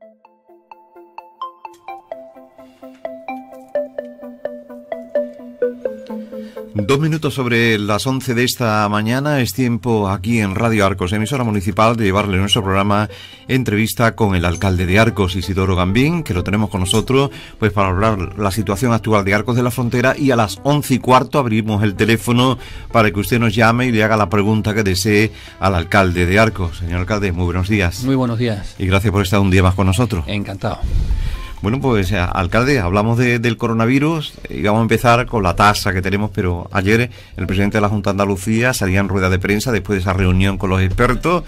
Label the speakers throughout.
Speaker 1: Thank you. Dos minutos sobre las 11 de esta mañana es tiempo aquí en Radio Arcos, emisora municipal, de llevarle nuestro programa entrevista con el alcalde de Arcos, Isidoro Gambín, que lo tenemos con nosotros, pues para hablar la situación actual de Arcos de la Frontera y a las once y cuarto abrimos el teléfono para que usted nos llame y le haga la pregunta que desee al alcalde de Arcos. Señor alcalde, muy buenos días. Muy buenos días. Y gracias por estar un día más con nosotros. Encantado. Bueno, pues eh, alcalde, hablamos del coronavirus eh, y vamos a empezar con la tasa que tenemos, pero ayer el presidente de la Junta de Andalucía salía en rueda de prensa después de esa reunión con los expertos.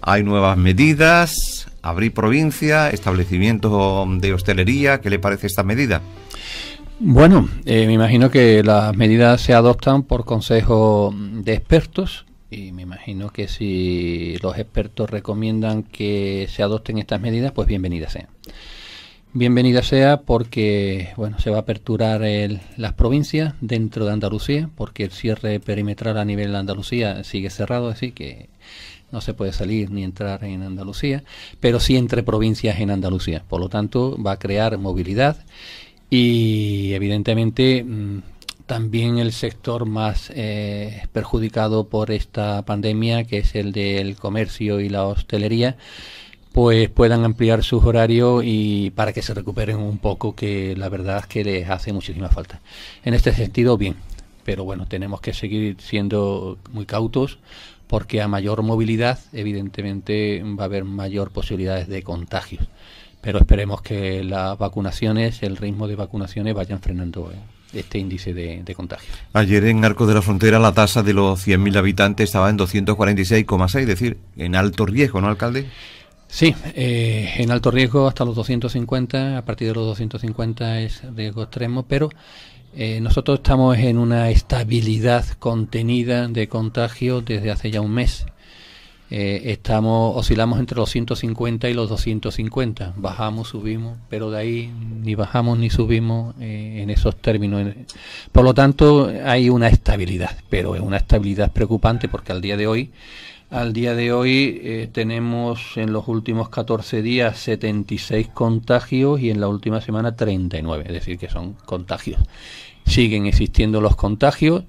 Speaker 1: Hay nuevas medidas, abrir provincia, establecimientos de hostelería. ¿Qué le parece esta medida?
Speaker 2: Bueno, eh, me imagino que las medidas se adoptan por consejo de expertos y me imagino que si los expertos recomiendan que se adopten estas medidas, pues bienvenidas sean bienvenida sea porque bueno se va a aperturar las provincias dentro de Andalucía porque el cierre perimetral a nivel de Andalucía sigue cerrado así que no se puede salir ni entrar en Andalucía pero sí entre provincias en Andalucía por lo tanto va a crear movilidad y evidentemente mm, también el sector más eh, perjudicado por esta pandemia que es el del comercio y la hostelería pues puedan ampliar sus horarios y para que se recuperen un poco, que la verdad es que les hace muchísima falta. En este sentido, bien, pero bueno, tenemos que seguir siendo muy cautos porque a mayor movilidad, evidentemente, va a haber mayor posibilidades de contagios. Pero esperemos que las vacunaciones, el ritmo de vacunaciones vayan frenando eh, este índice de, contagios. contagio.
Speaker 1: Ayer en Arcos de la Frontera la tasa de los 100.000 habitantes estaba en 246,6, es decir, en alto riesgo, ¿no, alcalde? Sí, eh,
Speaker 2: en alto riesgo hasta los 250, a partir de los 250 es riesgo extremo, pero eh, nosotros estamos en una estabilidad contenida de contagio desde hace ya un mes. Eh, estamos oscilamos entre los 150 y los 250 bajamos subimos pero de ahí ni bajamos ni subimos eh, en esos términos por lo tanto hay una estabilidad pero es una estabilidad preocupante porque al día de hoy al día de hoy eh, tenemos en los últimos 14 días 76 contagios y en la última semana 39, es decir, que son contagios. Siguen existiendo los contagios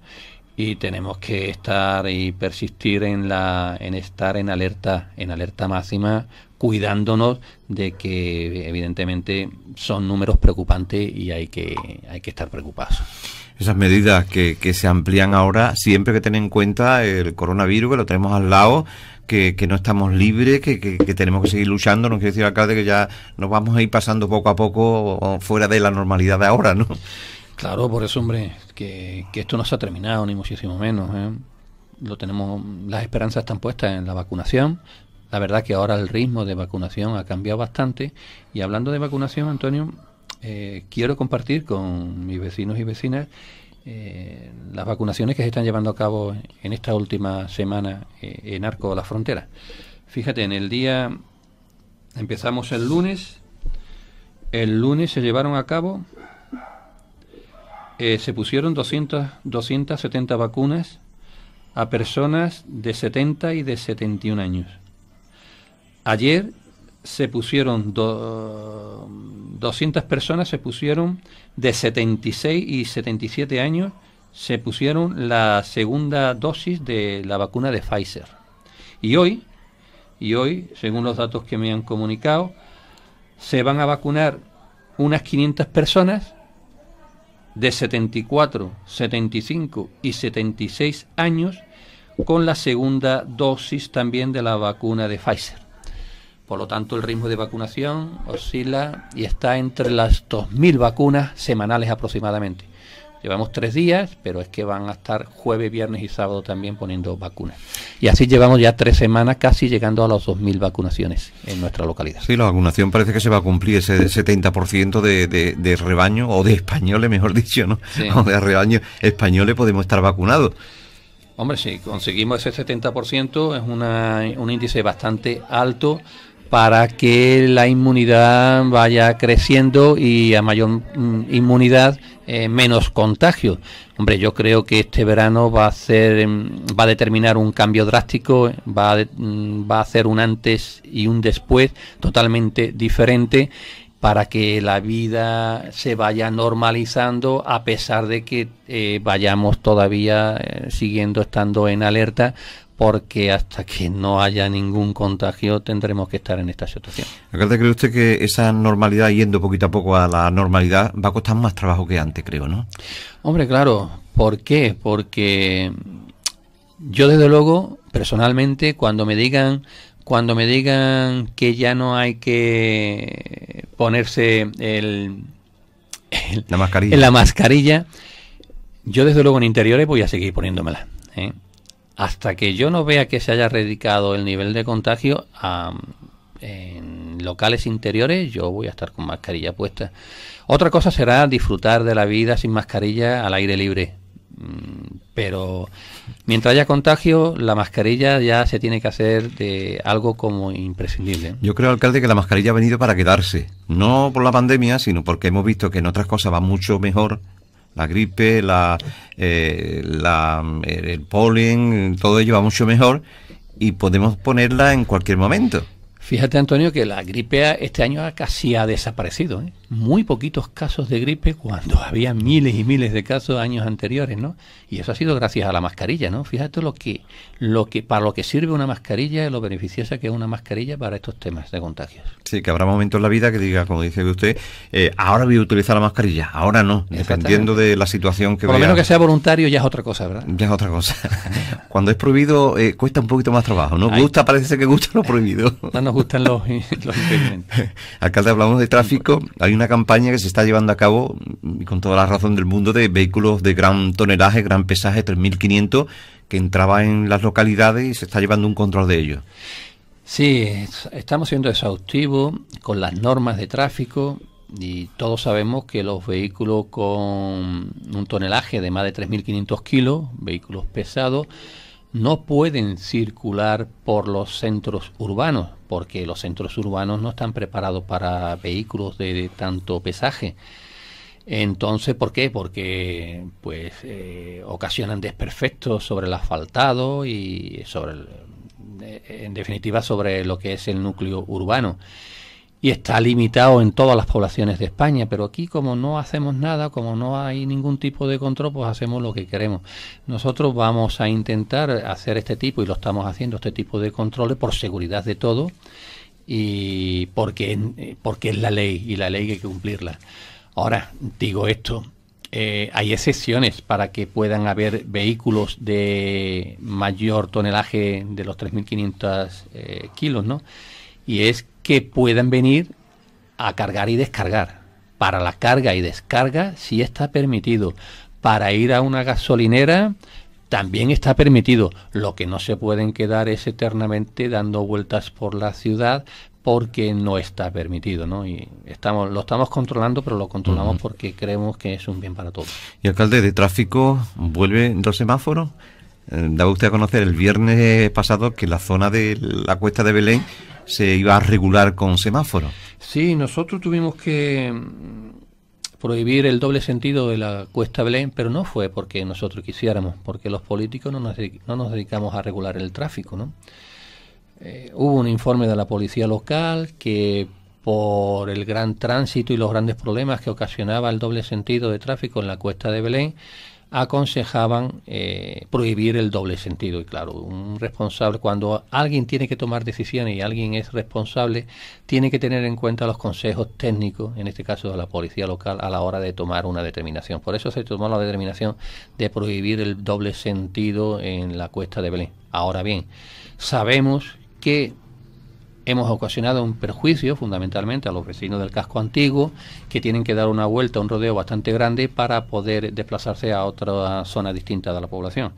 Speaker 2: y tenemos que estar y persistir en la en estar en alerta en alerta máxima cuidándonos de que evidentemente son números preocupantes y hay que hay que estar preocupados
Speaker 1: esas medidas que, que se amplían ahora, siempre que tener en cuenta el coronavirus, que lo tenemos al lado, que, no estamos libres, que, tenemos que seguir luchando. No quiere decir, alcalde, que ya nos vamos a ir pasando poco a poco fuera de la normalidad de ahora, ¿no? Claro,
Speaker 2: por eso, hombre, que, esto no se ha terminado, ni muchísimo menos. ¿eh? Lo tenemos, las esperanzas están puestas en la vacunación. La verdad que ahora el ritmo de vacunación ha cambiado bastante. Y hablando de vacunación, Antonio, eh, quiero compartir con mis vecinos y vecinas eh, las vacunaciones que se están llevando a cabo en esta última semana eh, en Arco de la Frontera. Fíjate, en el día empezamos el lunes, el lunes se llevaron a cabo, se pusieron 200, 270 vacunas a personas de 70 y de 71 años. Ayer se pusieron 200 personas, se pusieron de 76 y 77 años, se pusieron la segunda dosis de la vacuna de Pfizer. Y hoy, y hoy, según los datos que me han comunicado, se van a vacunar unas 500 personas de 74, 75 y 76 años con la segunda dosis también de la vacuna de Pfizer. Por lo tanto, el ritmo de vacunación oscila y está entre las 2.000 vacunas semanales aproximadamente. Llevamos tres días, pero es que van a estar jueves, viernes y sábado también poniendo vacunas. Y así llevamos ya tres semanas casi llegando a las 2.000 vacunaciones en nuestra localidad. Sí, la vacunación
Speaker 1: parece que se va a cumplir ese 70% de, de, de, rebaño, o de españoles, mejor dicho, ¿no? O de rebaño españoles podemos estar vacunados.
Speaker 2: Hombre, sí, conseguimos ese 70%, es un índice bastante alto para que la inmunidad vaya creciendo y a mayor mm, inmunidad eh, menos contagio. Hombre, yo creo que este verano va a ser, em, va a determinar un cambio drástico, va a, mm, va hacer un antes y un después totalmente diferente para que la vida se vaya normalizando a pesar de que eh, vayamos todavía eh, siguiendo estando en alerta porque hasta que no haya ningún contagio tendremos que estar en esta situación.
Speaker 1: Alcalde, ¿cree usted que esa normalidad, yendo poquito a poco a la normalidad, va a costar más trabajo que antes, creo, no?
Speaker 2: Hombre, claro. ¿Por qué? Porque yo, desde luego, personalmente, cuando me digan cuando me digan que ya no hay que ponerse el, la mascarilla, la mascarilla yo desde luego en interiores voy a seguir poniéndomela. ¿eh? hasta que yo no vea que se haya radicado el nivel de contagio en locales interiores, yo voy a estar con mascarilla puesta. Otra cosa será disfrutar de la vida sin mascarilla al aire libre. Mm, pero mientras haya contagio, la mascarilla ya se tiene que hacer de algo como imprescindible.
Speaker 1: Yo creo, alcalde, que la mascarilla ha venido para quedarse. No por la pandemia, sino porque hemos visto que en otras cosas va mucho mejor la gripe, la, eh, eh, el polen, todo ello va mucho mejor y podemos ponerla en cualquier momento.
Speaker 2: Fíjate, Antonio, que la gripe este año casi ha desaparecido. ¿eh? Muy poquitos casos de gripe cuando había miles y miles de casos años anteriores, ¿no? Y eso ha sido gracias a la mascarilla, ¿no? Fíjate lo que, lo que, para lo que sirve una mascarilla y lo beneficiosa que es una mascarilla para estos temas de contagios.
Speaker 1: Sí, que habrá momentos en la vida que diga, como dice usted, eh, ahora voy a utilizar la mascarilla, ahora no, dependiendo de la situación que Por lo menos que
Speaker 2: sea voluntario ya es otra cosa, ¿verdad?
Speaker 1: Ya es otra cosa. cuando es prohibido eh, cuesta un poquito más trabajo, ¿no? Gusta, parece que gusta lo prohibido gustan los, eh, Alcalde, hablamos de tráfico. Hay una campaña que se está llevando a cabo, con toda la razón del mundo, de vehículos de gran tonelaje, gran pesaje, 3.500, que entraba en las localidades y se está llevando un control de ellos. Sí, estamos siendo exhaustivos
Speaker 2: con las normas de tráfico y todos sabemos que los vehículos con un tonelaje de más de 3.500 kilos, vehículos pesados, no pueden circular por los centros urbanos, porque los centros urbanos no están preparados para vehículos de, tanto pesaje. Entonces, ¿por qué? Porque pues eh, ocasionan desperfectos sobre el asfaltado y sobre eh, en definitiva sobre lo que es el núcleo urbano y está limitado en todas las poblaciones de España, pero aquí como no hacemos nada, como no hay ningún tipo de control, pues hacemos lo que queremos. Nosotros vamos a intentar hacer este tipo, y lo estamos haciendo, este tipo de controles por seguridad de todo y porque, porque es la ley y la ley hay que cumplirla. Ahora, digo esto, eh, hay excepciones para que puedan haber vehículos de mayor tonelaje de los 3.500 eh, kilos, ¿no? Y es que puedan venir a cargar y descargar. Para la carga y descarga sí está permitido. Para ir a una gasolinera también está permitido. Lo que no se pueden quedar es eternamente dando vueltas por la ciudad porque no está permitido, ¿no? Y estamos, lo estamos controlando, pero lo controlamos porque creemos que es un bien para todos.
Speaker 1: Y alcalde de tráfico, vuelve dos semáforos. Eh, daba usted a conocer el viernes pasado que la zona de la cuesta de Belén se iba a regular con semáforo.
Speaker 2: Sí, nosotros tuvimos que mm, prohibir el doble sentido de la cuesta Belén, pero no fue porque nosotros quisiéramos, porque los políticos no nos, dedicamos a regular el tráfico. ¿no? Eh, hubo un informe de la policía local que por el gran tránsito y los grandes problemas que ocasionaba el doble sentido de tráfico en la cuesta de Belén, aconsejaban eh, prohibir el doble sentido. Y claro, un responsable, cuando alguien tiene que tomar decisiones y alguien es responsable, tiene que tener en cuenta los consejos técnicos, en este caso de la policía local, a la hora de tomar una determinación. Por eso se tomó la determinación de prohibir el doble sentido en la cuesta de Belén. Ahora bien, sabemos que hemos ocasionado un perjuicio fundamentalmente a los vecinos del casco antiguo que tienen que dar una vuelta, un rodeo bastante grande para poder desplazarse a otra zona distinta de la población.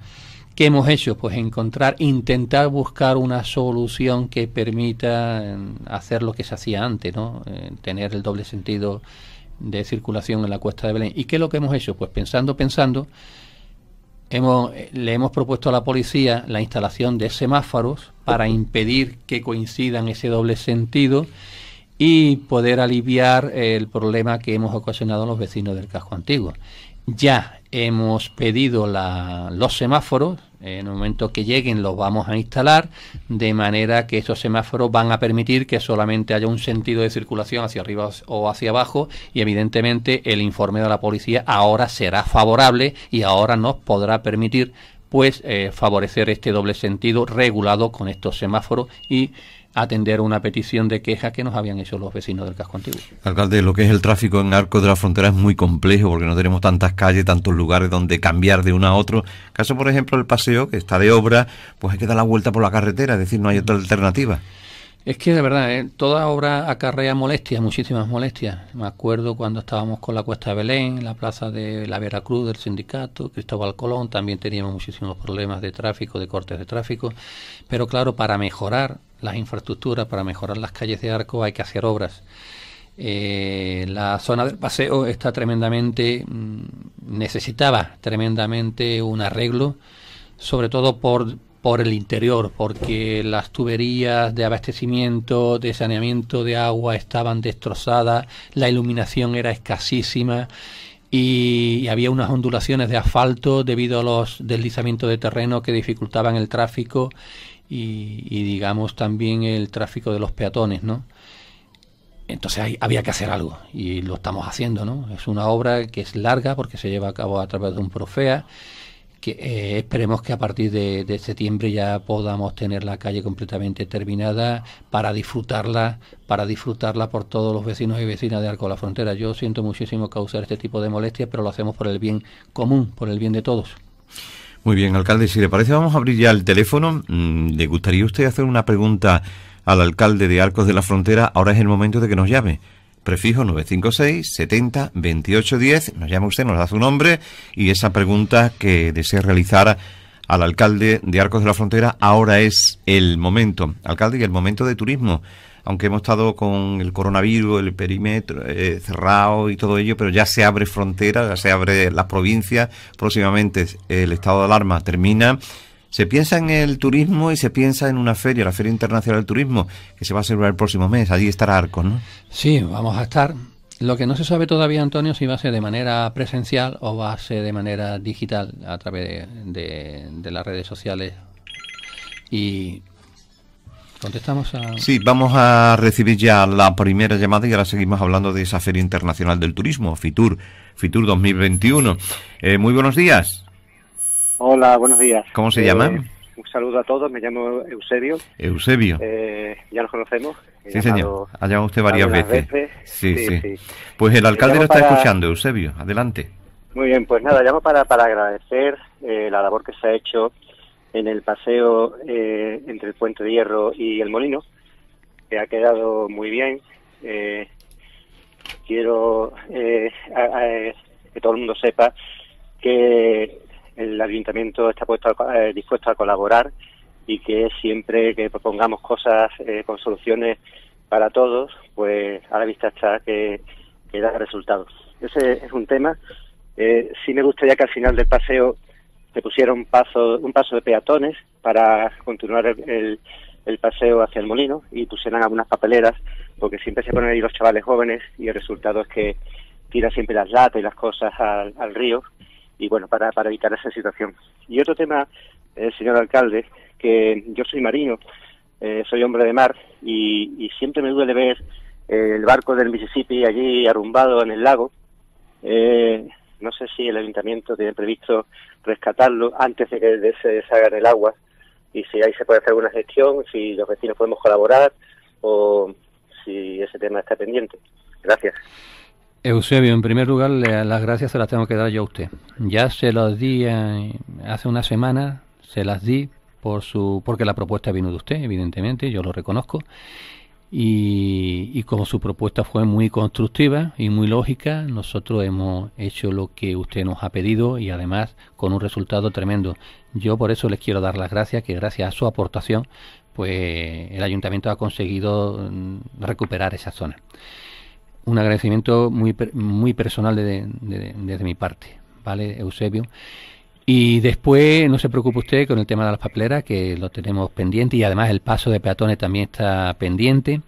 Speaker 2: ¿Qué hemos hecho? Pues encontrar, intentar buscar una solución que permita em, hacer lo que se hacía antes, ¿no? Eh, tener el doble sentido de circulación en la cuesta de Belén. ¿Y qué es lo que hemos hecho? Pues pensando, pensando, le hemos propuesto a la policía la instalación de semáforos para impedir que coincidan ese doble sentido y poder aliviar el problema que hemos ocasionado a los vecinos del casco antiguo. Ya hemos pedido los semáforos, en el momento que lleguen los vamos a instalar, de manera que esos semáforos van a permitir que solamente haya un sentido de circulación hacia arriba o hacia abajo y evidentemente el informe de la policía ahora será favorable y ahora nos podrá permitir pues eh, favorecer este doble sentido regulado con estos semáforos y atender una petición de queja que nos habían hecho los vecinos del casco antiguo.
Speaker 1: Alcalde, lo que es el tráfico en arco de la Frontera es muy complejo porque no tenemos tantas calles, tantos lugares donde cambiar de una a otro. Caso, por ejemplo, el paseo, que está de obra, pues hay que dar la vuelta por la carretera, es decir, no hay otra alternativa.
Speaker 2: Es que de verdad, ¿eh? toda obra acarrea molestias, muchísimas molestias. Me acuerdo cuando estábamos con la Cuesta de Belén, la plaza de la Veracruz del sindicato, Cristóbal Colón, también teníamos muchísimos problemas de tráfico, de cortes de tráfico. Pero claro, para mejorar las infraestructuras, para mejorar las calles de Arco, hay que hacer obras. Eh, la zona del paseo está tremendamente, mm, necesitaba tremendamente un arreglo, sobre todo por, por el interior, porque las tuberías de abastecimiento, de saneamiento de agua estaban destrozadas, la iluminación era escasísima y había unas ondulaciones de asfalto debido a los deslizamientos de terreno que dificultaban el tráfico y, digamos también el tráfico de los peatones, ¿no? Entonces había que hacer algo y lo estamos haciendo, ¿no? Es una obra que es larga porque se lleva a cabo a través de un profea que eh, esperemos que a partir de, septiembre ya podamos tener la calle completamente terminada para disfrutarla, para disfrutarla por todos los vecinos y vecinas de Arco la Frontera. Yo siento muchísimo causar este tipo de molestias, pero lo hacemos por el bien común, por el bien de todos.
Speaker 1: Muy bien, alcalde, si le parece, vamos a abrir ya el teléfono. Mm, ¿Le gustaría usted hacer una pregunta al alcalde de Arcos de la Frontera? Ahora es el momento de que nos llame. Prefijo 956 70 2810 Nos llama usted, nos da su nombre y esa pregunta que desea realizar al alcalde de Arcos de la Frontera. Ahora es el momento. Alcalde, y el momento de turismo aunque hemos estado con el coronavirus, el perímetro eh, cerrado y todo ello, pero ya se abre frontera, ya se abre las provincias, próximamente el estado de alarma termina. Se piensa en el turismo y se piensa en una feria, la Feria Internacional del Turismo, que se va a celebrar el próximo mes. Allí estará Arcos, ¿no? Sí, vamos a estar.
Speaker 2: Lo que no se sabe todavía, Antonio, si va a ser de manera presencial o va a ser de manera digital a través de las redes sociales y Contestamos a... Sí,
Speaker 1: vamos a recibir ya la primera llamada y ahora seguimos hablando de esa Feria Internacional del Turismo, FITUR, FITUR 2021. Eh, muy buenos días.
Speaker 3: Hola, buenos días. ¿Cómo se llama? Eh, un saludo a todos, me llamo Eusebio. Eusebio. Eh, ya lo conocemos. sí, señor. Ha
Speaker 1: llamado usted varias veces. Sí, sí, Pues el alcalde lo está escuchando, Eusebio. Adelante.
Speaker 3: Muy bien, pues nada, llamo para, para agradecer eh, la labor que se ha hecho en el paseo eh, entre el Puente de Hierro y el Molino, que ha quedado muy bien. Eh, quiero eh, que todo el mundo sepa que el ayuntamiento está puesto dispuesto a colaborar y que siempre que propongamos cosas con soluciones para todos, pues a la vista está que, que da resultados. Ese es un tema. sí me gustaría que al final del paseo se pusieron paso, un paso de peatones para continuar el, el, paseo hacia el molino y pusieron algunas papeleras, porque siempre se ponen ahí los chavales jóvenes y el resultado es que tiran siempre las latas y las cosas al, río y bueno, para, para evitar esa situación. Y otro tema, eh, señor alcalde, que yo soy marino, eh, soy hombre de mar y, siempre me duele ver el barco del Mississippi allí arrumbado en el lago. Eh, no sé si el ayuntamiento tiene previsto rescatarlo antes de que se deshaga en el agua y si ahí se puede hacer alguna gestión, si los vecinos podemos colaborar o si ese tema está pendiente. Gracias.
Speaker 2: Eusebio, en primer lugar, las gracias se las tengo que dar yo a usted. Ya se las di eh, hace una semana, se las di por su porque la propuesta vino de usted, evidentemente, yo lo reconozco y, como su propuesta fue muy constructiva y muy lógica, nosotros hemos hecho lo que usted nos ha pedido y además con un resultado tremendo. Yo por eso les quiero dar las gracias, que gracias a su aportación, pues el ayuntamiento ha conseguido mm, recuperar esa zona. Un agradecimiento muy, muy personal desde mi parte, ¿vale, Eusebio? Y después, no se preocupe usted con el tema de las papeleras, que lo tenemos pendiente y además el paso de peatones también está pendiente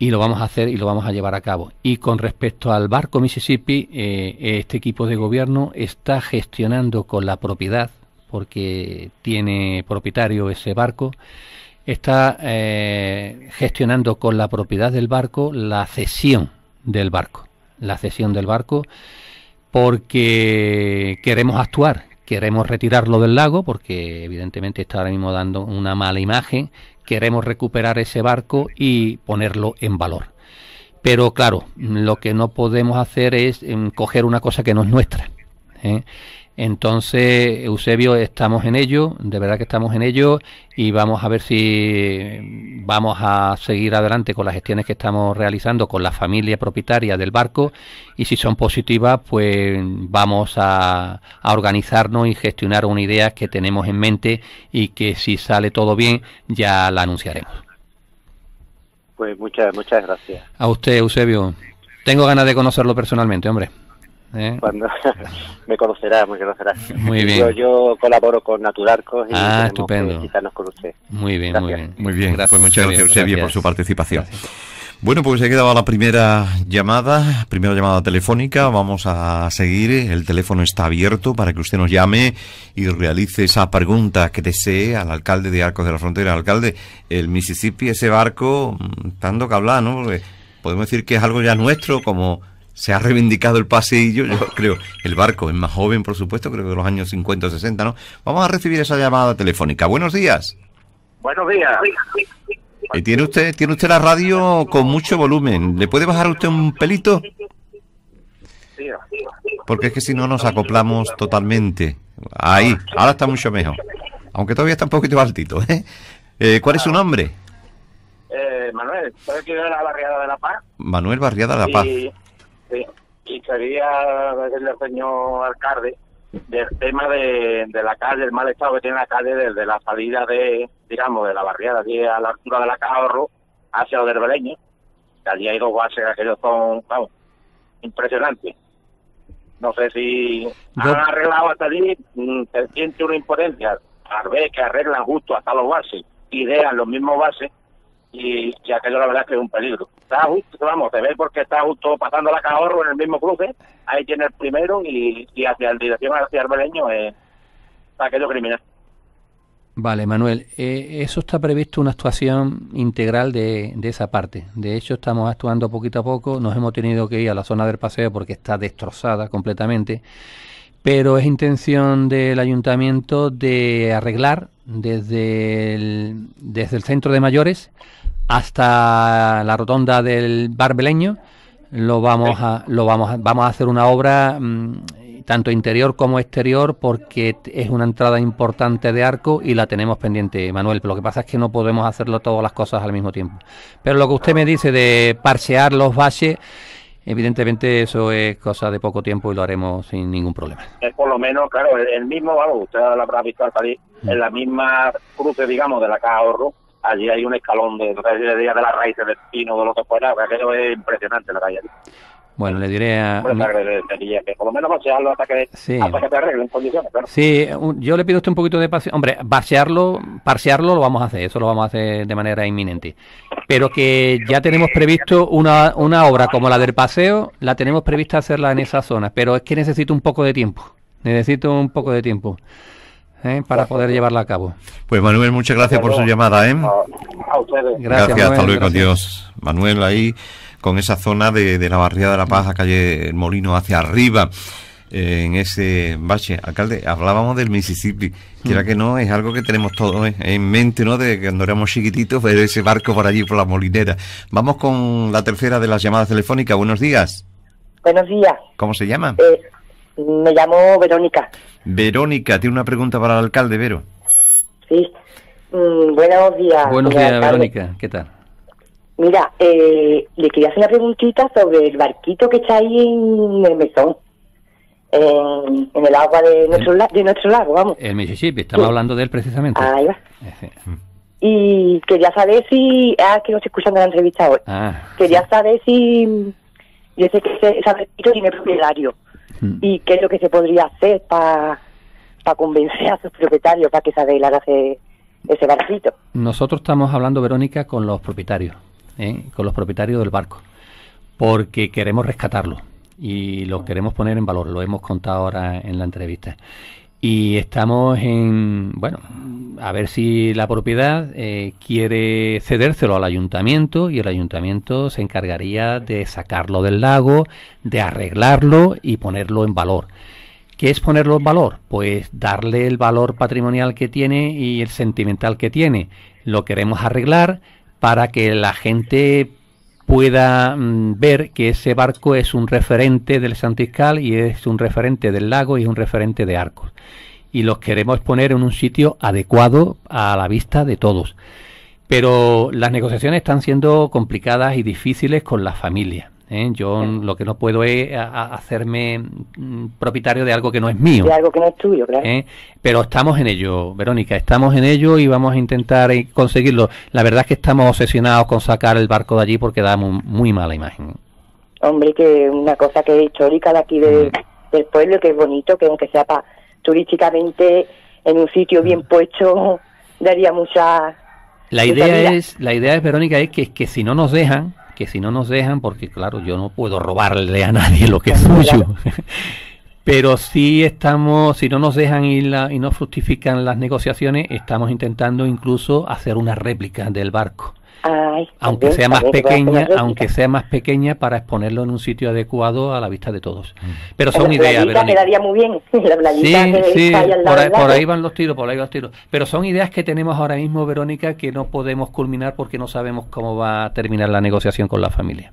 Speaker 2: y lo vamos a hacer y lo vamos a llevar a cabo. Y con respecto al barco Mississippi, eh, este equipo de gobierno está gestionando con la propiedad, porque tiene propietario ese barco, está eh, gestionando con la propiedad del barco la cesión del barco, la cesión del barco, porque queremos actuar, queremos retirarlo del lago porque evidentemente está ahora mismo dando una mala imagen, queremos recuperar ese barco y ponerlo en valor. Pero claro, lo que no podemos hacer es em, coger una cosa que no es nuestra. ¿eh? Entonces, Eusebio, estamos en ello, de verdad que estamos en ello y vamos a ver si vamos a seguir adelante con las gestiones que estamos realizando con la familia propietaria del barco y si son positivas, pues vamos a, a organizarnos y gestionar una idea que tenemos en mente y que si sale todo bien ya la anunciaremos.
Speaker 3: Pues muchas, muchas gracias.
Speaker 2: A usted, Eusebio. Tengo ganas de conocerlo personalmente, hombre.
Speaker 3: ¿eh? Cuando me conocerás, me conocerás. Muy bien. Yo, colaboro con Naturarcos y ah, estupendo. con usted.
Speaker 1: Muy bien, muy bien. Pues muchas gracias, por su participación. Bueno, pues se quedaba la primera llamada, primera llamada telefónica. Vamos a seguir. El teléfono está abierto para que usted nos llame y realice esa pregunta que desee al alcalde de Arcos de la Frontera. Alcalde, el Mississippi, ese barco, mm, tanto que hablar, ¿no? podemos decir que es algo ya nuestro, como se ha reivindicado el pasillo, yo creo, el barco es más joven, por supuesto, creo que de los años 50 o 60, ¿no? Vamos a recibir esa llamada telefónica. Buenos días. Buenos días. Y eh, tiene usted tiene usted la radio con mucho volumen. ¿Le puede bajar usted un pelito? Porque es que si no nos acoplamos totalmente. Ahí, ahora está mucho mejor. Aunque todavía está un poquito altito. ¿eh? eh cuál es su nombre?
Speaker 3: Eh, Manuel, de la Barriada de la Paz.
Speaker 1: Manuel Barriada de la Paz
Speaker 3: y quería decirle al señor alcalde del tema de, la calle, el mal estado que tiene la calle desde la salida de, digamos, de la barriada aquí a la altura de la Caja ahorro hacia los Beleño que allí hay dos bases, aquellos son, impresionantes. No sé si han arreglado hasta allí, mm, se siente una impotencia al ver que arreglan justo hasta los bases, idean los mismos bases, y, y aquello la verdad es que es un peligro está justo, vamos, se ve porque está justo pasando la Cahorro en el mismo cruce, ahí tiene el primero y, y hacia la dirección hacia Arbeleño es eh, aquello criminal.
Speaker 2: Vale, Manuel, eh, eso está previsto una actuación integral de, de, esa parte. De hecho, estamos actuando poquito a poco, nos hemos tenido que ir a la zona del paseo porque está destrozada completamente, pero es intención del ayuntamiento de arreglar desde el, desde el centro de mayores hasta la rotonda del Barbeleño. Lo vamos a, lo vamos vamos a hacer una obra mm, tanto interior como exterior porque es una entrada importante de arco y la tenemos pendiente, Manuel. Pero lo que pasa es que no podemos hacerlo todas las cosas al mismo tiempo. Pero lo que usted me dice de parchear los valles, evidentemente eso es cosa de poco tiempo y lo haremos sin ningún problema.
Speaker 3: Es por lo menos, claro, el, mismo, valor... usted lo habrá visto al salir, mm. en la misma cruce, digamos, de la Caja Ahorro, allí hay un escalón de, de, de las raíces del pino, de lo que fuera, es impresionante la calle.
Speaker 2: Bueno, le diré a...
Speaker 3: que por lo menos sí.
Speaker 2: Sí, yo le pido a usted un poquito de paciencia. Hombre, vaciarlo, parsearlo lo vamos a hacer, eso lo vamos a hacer de manera inminente. Pero que ya tenemos previsto una, una obra como la del paseo, la tenemos prevista hacerla en esa zona, pero es que necesito un poco de tiempo. Necesito un poco de tiempo. ¿eh? para poder llevarla a cabo.
Speaker 1: Pues Manuel, muchas gracias por su llamada. ¿eh?
Speaker 3: Gracias, hasta luego,
Speaker 1: adiós. Manuel, ahí con esa zona de, la barriada de La Paz, a calle Molino, hacia arriba eh, en ese bache. Alcalde, hablábamos del Mississippi, quiera que no, es algo que tenemos todos en mente, ¿no? De que cuando éramos chiquititos, ver ese barco por allí, por la molinera. Vamos con la tercera de las llamadas telefónicas. Buenos días. Buenos días. ¿Cómo se llama?
Speaker 4: Me llamo Verónica.
Speaker 1: Verónica, tiene una pregunta para el alcalde, Vero.
Speaker 4: Sí. Mm, buenos días. Buenos días, Verónica. ¿Qué tal? Mira, eh, le quería hacer una preguntita sobre el barquito que está ahí en el mesón. En, el agua de nuestro, de nuestro lago, vamos.
Speaker 2: El Mississippi, estamos hablando de él precisamente.
Speaker 4: Ahí va. Y quería saber si... Ah, que no estoy escuchando la entrevista hoy. Ah, quería saber si... Yo sé que ese, ese barquito tiene propietario. Mm. y qué es lo que se podría hacer para convencer a sus propietarios para que se adelantase ese, ese barquito.
Speaker 2: Nosotros estamos hablando, Verónica, con los propietarios, ¿eh? con los propietarios del barco, porque queremos rescatarlo y lo queremos poner en valor, lo hemos contado ahora en la entrevista. Y estamos en, bueno, a ver si la propiedad eh, quiere cedérselo al ayuntamiento y el ayuntamiento se encargaría de sacarlo del lago, de arreglarlo y ponerlo en valor. ¿Qué es ponerlo en valor? Pues darle el valor patrimonial que tiene y el sentimental que tiene. Lo queremos arreglar para que la gente pueda mm, ver que ese barco es un referente del Santiscal y es un referente del lago y es un referente de Arcos. Y los queremos poner en un sitio adecuado a la vista de todos. Pero las negociaciones están siendo complicadas y difíciles con las familias. ¿eh? Yo lo que no puedo es eh, hacerme mm, propietario de algo que no es mío. De algo que no es tuyo, claro. ¿Eh? Pero estamos en ello, Verónica, estamos en ello y vamos a intentar conseguirlo. La verdad es que estamos obsesionados con sacar el barco de allí porque da muy, mala imagen.
Speaker 4: Hombre, que una cosa que es histórica de aquí mm. del pueblo, que es bonito, que aunque sea turísticamente en un sitio mm. bien puesto, daría mucha...
Speaker 2: La idea, es, la idea es, Verónica, es que si no nos dejan, si no nos dejan, porque claro, yo no puedo robarle a nadie lo que es suyo. Pero si estamos, si no nos dejan y, la, y no fructifican las negociaciones, estamos intentando incluso hacer una réplica del barco aunque sea más pequeña, aunque sea más pequeña para exponerlo en un sitio adecuado a la vista de todos. Mm. Pero son ideas, Verónica.
Speaker 4: muy bien. sí, sí, por, ahí,
Speaker 2: van los tiros, por ahí van los tiros. Pero son ideas que tenemos ahora mismo, Verónica, que no podemos culminar porque no sabemos cómo va a terminar la negociación con la familia.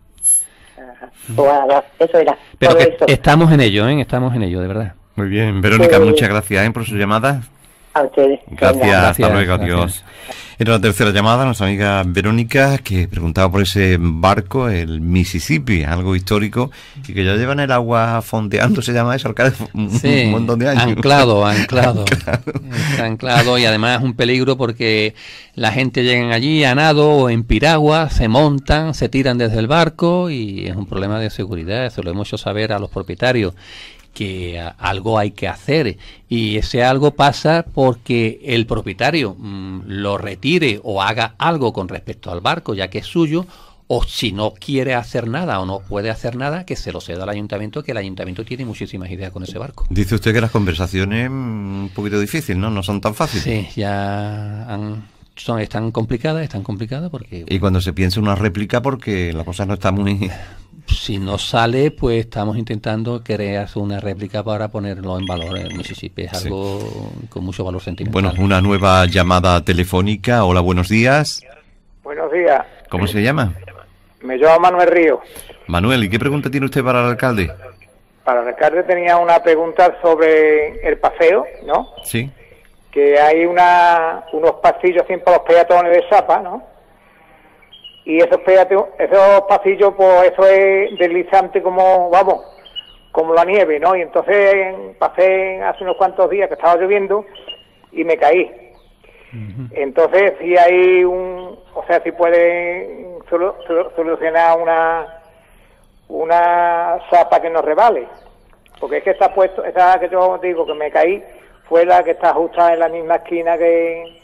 Speaker 2: eso era. Pero estamos en ello, ¿eh? estamos en ello, de verdad. Muy bien,
Speaker 4: Verónica, muchas
Speaker 1: gracias ¿eh? por sus llamadas.
Speaker 4: Gracias, hasta luego,
Speaker 1: Era la tercera llamada, nuestra amiga Verónica, que preguntaba por ese barco, el Mississippi, algo histórico, y que ya llevan el agua fondeando, se llama eso, alcalde. sí, un montón de años. Anclado, anclado.
Speaker 2: anclado. y además es un peligro porque la gente llega allí a nado o en piragua, se montan, se tiran desde el barco y es un problema de seguridad, eso lo hemos hecho saber a los propietarios que algo hay que hacer y ese algo pasa porque el propietario mm, lo retire o haga algo con respecto al barco ya que es suyo o si no quiere hacer nada o no puede hacer nada, que se lo ceda al ayuntamiento, que el ayuntamiento tiene muchísimas ideas con ese barco.
Speaker 1: Dice usted que las conversaciones mm, un poquito difíciles, ¿no? No son tan fáciles. Sí, ya son, están complicadas, están complicadas porque... y cuando se piensa una réplica porque la cosa no está muy si no
Speaker 2: sale, pues estamos intentando crear una réplica para ponerlo en valor en Mississippi. Es algo con mucho valor sentimental.
Speaker 1: Bueno, una nueva llamada telefónica. Hola, buenos días.
Speaker 4: Buenos
Speaker 2: días.
Speaker 1: ¿Cómo se llama?
Speaker 2: Me llamo Manuel Río.
Speaker 1: Manuel, ¿y qué pregunta tiene usted para el alcalde?
Speaker 4: Para el alcalde tenía una pregunta sobre el paseo, ¿no? Sí. Que hay una, unos pasillos siempre para los peatones de Sapa, ¿no? y esos esos pasillos, pues eso es deslizante como, vamos, como la nieve, ¿no? Y entonces pasé hace unos cuantos días que estaba lloviendo y me caí. Entonces, si hay un, o sea, si puede solucionar una una zapa que nos revale, porque es que está puesto, esa que yo digo que me caí fue la que está justa en la misma esquina que,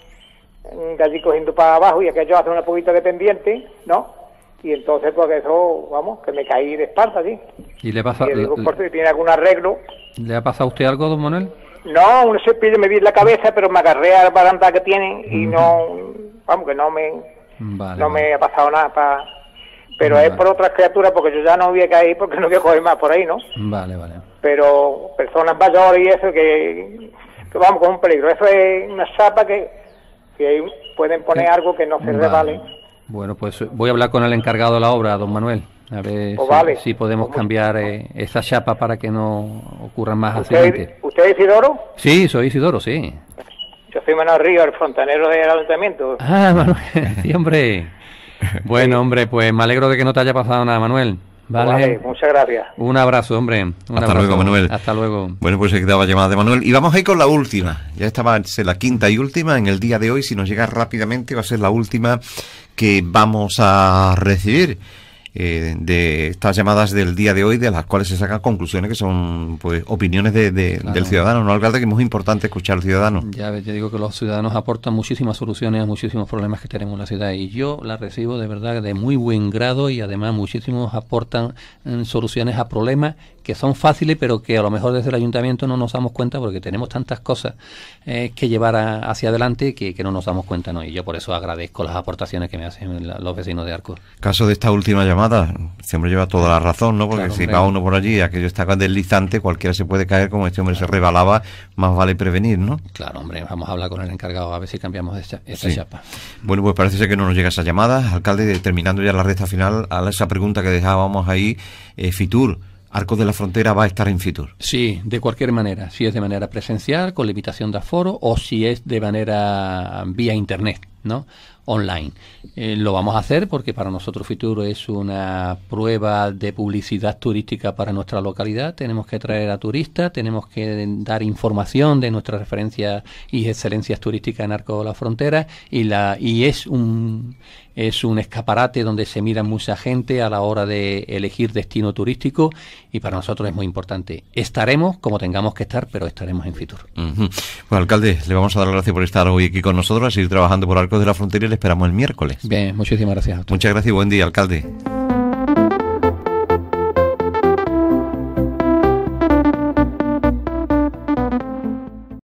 Speaker 4: allí cogiendo para abajo y aquello hace una poquita de pendiente, ¿no? Y entonces, pues eso, vamos, que me caí de espalda así...
Speaker 2: ¿Y le pasa? a
Speaker 4: tiene algún arreglo.
Speaker 2: ¿Le ha pasado a usted algo, don Manuel?
Speaker 4: No, un cepillo me vi en la cabeza, pero me agarré a la baranda que tiene...
Speaker 2: y no,
Speaker 4: vamos, que no me, no me ha pasado nada para... Pero es por otras criaturas, porque yo ya no voy a caer porque no voy a coger más por ahí, ¿no? Vale, vale. Pero personas mayores y eso,
Speaker 3: que,
Speaker 4: que vamos, con un peligro. Eso es una chapa que ...que ahí pueden poner eh, algo que no se vale.
Speaker 2: Bueno, pues eh, voy a hablar con el encargado de la obra, don Manuel, a ver pues si, podemos pues cambiar eh, esa chapa para que no ocurran más accidentes. ¿Usted es Isidoro? Sí, soy Isidoro, sí.
Speaker 4: Yo soy Manuel Río, el fontanero del ayuntamiento. Ah,
Speaker 2: Manuel, sí, hombre. bueno, hombre, pues me alegro de que no te haya pasado nada, Manuel. Vale. muchas gracias.
Speaker 1: Un abrazo, hombre. Hasta luego, Manuel. Hasta luego. Bueno, pues se quedaba llamada de Manuel. Y vamos ahí con la última. Ya estaba la quinta y última en el día de hoy. Si nos llega rápidamente, va a ser la última que vamos a recibir. Eh, de estas llamadas del día de hoy, de las cuales se sacan conclusiones que son pues opiniones de, del ciudadano, no alcalde, que es muy importante escuchar al ciudadano.
Speaker 2: Ya yo digo que los ciudadanos aportan muchísimas soluciones a muchísimos problemas que tenemos en la ciudad y yo las recibo de verdad de muy buen grado y además muchísimos aportan mm, soluciones a problemas que son fáciles pero que a lo mejor desde el ayuntamiento no nos damos cuenta porque tenemos tantas cosas eh, que llevar hacia adelante que, no nos damos cuenta, ¿no? Y yo por eso agradezco las aportaciones que me hacen los vecinos de Arco
Speaker 1: Caso de esta última llamada llamada siempre lleva toda la razón, ¿no? Porque si va uno por allí, aquello está deslizante, cualquiera se puede caer, como este hombre se rebalaba, más vale prevenir, ¿no?
Speaker 2: Claro, hombre, vamos a hablar con el encargado a ver si cambiamos esta, chapa.
Speaker 1: Bueno, pues parece ser que no nos llega esa llamada. Alcalde, terminando ya la recta final, a esa pregunta que dejábamos ahí, eh, Fitur. Arcos de la Frontera va a estar en Fitur. Sí, de cualquier manera. Si es de manera
Speaker 2: presencial, con limitación de aforo, o si es de manera vía internet, ¿no? online. Eh, lo vamos a hacer porque para nosotros Futuro es una prueba de publicidad turística para nuestra localidad. Tenemos que traer a turistas, tenemos que dar información de nuestras referencias y excelencias turísticas en Arco de la Frontera y, la, y es un es un escaparate donde se mira mucha gente a la hora de elegir destino turístico y para nosotros es muy importante. Estaremos como tengamos que estar, pero estaremos en
Speaker 1: Futuro Bueno, alcalde, le vamos a dar las gracias por estar hoy aquí con nosotros, a seguir trabajando por Arcos de la Frontera esperamos el miércoles. Bien, muchísimas gracias. Muchas gracias y buen día, alcalde.